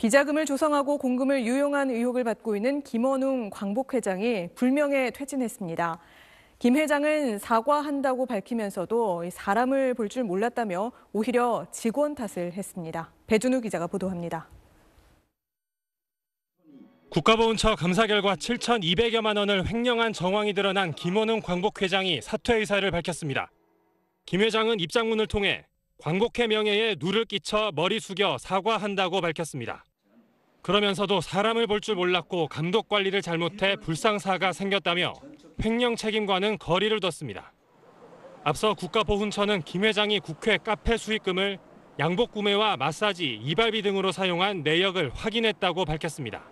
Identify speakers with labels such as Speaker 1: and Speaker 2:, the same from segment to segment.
Speaker 1: 비자금을 조성하고 공금을 유용한 의혹을 받고 있는 김원웅 광복회장이 불명예 퇴진했습니다. 김 회장은 사과한다고 밝히면서도 사람을 볼 줄 몰랐다며 오히려 직원 탓을 했습니다. 배준우 기자가 보도합니다.
Speaker 2: 국가보훈처 감사 결과 7,200여만 원을 횡령한 정황이 드러난 김원웅 광복회장이 사퇴 의사를 밝혔습니다. 김 회장은 입장문을 통해 광복회 명예에 누를 끼쳐 머리 숙여 사과한다고 밝혔습니다. 그러면서도 사람을 볼 줄 몰랐고 감독 관리를 잘못해 불상사가 생겼다며 횡령 책임과는 거리를 뒀습니다. 앞서 국가보훈처는 김 회장이 국회 카페 수익금을 양복 구매와 마사지, 이발비 등으로 사용한 내역을 확인했다고 밝혔습니다.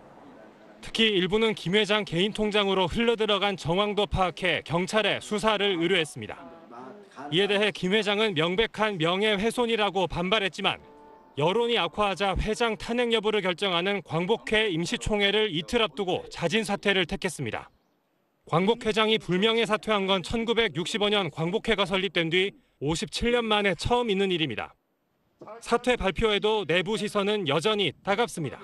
Speaker 2: 특히 일부는 김 회장 개인 통장으로 흘러들어간 정황도 파악해 경찰에 수사를 의뢰했습니다. 이에 대해 김 회장은 명백한 명예훼손이라고 반발했지만 여론이 악화하자 회장 탄핵 여부를 결정하는 광복회 임시총회를 이틀 앞두고 자진 사퇴를 택했습니다. 광복 회장이 불명예 사퇴한 건 1965년 광복회가 설립된 뒤 57년 만에 처음 있는 일입니다. 사퇴 발표에도 내부 시선은 여전히
Speaker 3: 따갑습니다.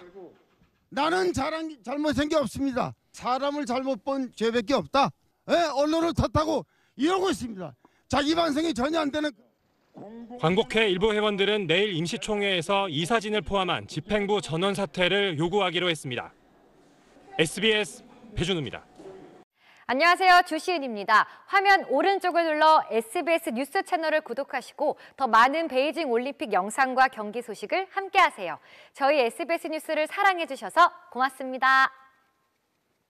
Speaker 3: 나는 잘한 잘못한 게 없습니다. 사람을 잘못 본 죄밖에 없다. 에, 예, 언론을 탓하고 이러고 있습니다. 자기 반성이 전혀 안 되는.
Speaker 2: 광복회 일부 회원들은 내일 임시총회에서 이 사진을 포함한 집행부 전원 사퇴를 요구하기로 했습니다. SBS 배준우입니다.
Speaker 4: 안녕하세요. 주시은입니다. 화면 오른쪽을 눌러 SBS 뉴스 채널을 구독하시고 더 많은 베이징 올림픽 영상과 경기 소식을 함께하세요. 저희 SBS 뉴스를 사랑해주셔서 고맙습니다.